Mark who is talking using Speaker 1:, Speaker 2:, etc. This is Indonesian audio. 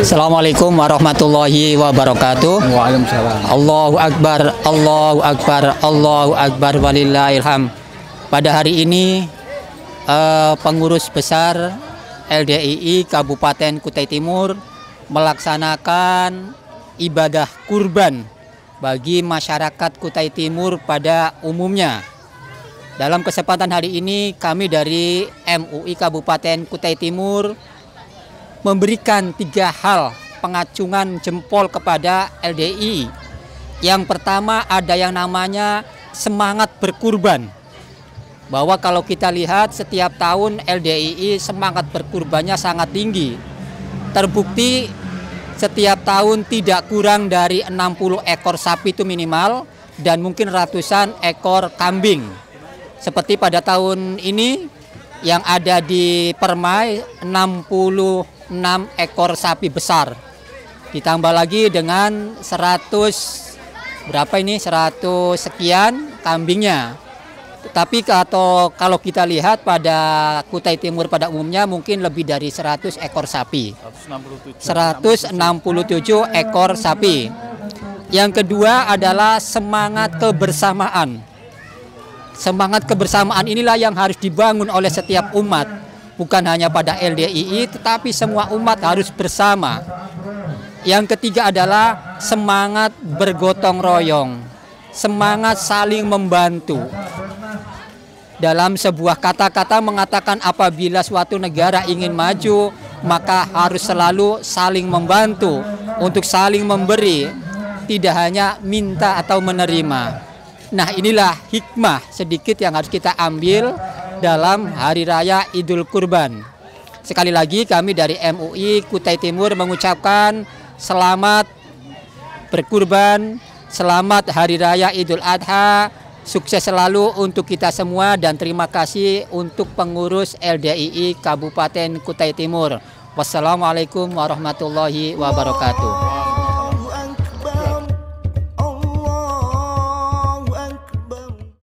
Speaker 1: Assalamualaikum warahmatullahi wabarakatuh. Waalaikumsalam. Allahu akbar, Allahu akbar, Allahu akbar walillahilham. Pada hari ini eh, pengurus besar LDII Kabupaten Kutai Timur melaksanakan ibadah kurban bagi masyarakat Kutai Timur pada umumnya. Dalam kesempatan hari ini kami dari MUI Kabupaten Kutai Timur memberikan tiga hal pengacungan jempol kepada LDI. Yang pertama ada yang namanya semangat berkurban. Bahwa kalau kita lihat setiap tahun LDII semangat berkurbannya sangat tinggi. Terbukti setiap tahun tidak kurang dari 60 ekor sapi itu minimal dan mungkin ratusan ekor kambing. Seperti pada tahun ini yang ada di Permai 66 ekor sapi besar. Ditambah lagi dengan 100 berapa ini 100 sekian kambingnya. Tapi atau kalau kita lihat pada Kutai Timur pada umumnya mungkin lebih dari 100 ekor sapi. 167, 167 ekor sapi. Yang kedua adalah semangat kebersamaan Semangat kebersamaan inilah yang harus dibangun oleh setiap umat. Bukan hanya pada LDII, tetapi semua umat harus bersama. Yang ketiga adalah semangat bergotong royong, semangat saling membantu. Dalam sebuah kata-kata mengatakan apabila suatu negara ingin maju, maka harus selalu saling membantu untuk saling memberi, tidak hanya minta atau menerima. Nah inilah hikmah sedikit yang harus kita ambil dalam Hari Raya Idul Kurban. Sekali lagi kami dari MUI Kutai Timur mengucapkan selamat berkurban, selamat Hari Raya Idul Adha, sukses selalu untuk kita semua dan terima kasih untuk pengurus LDII Kabupaten Kutai Timur. Wassalamualaikum warahmatullahi wabarakatuh.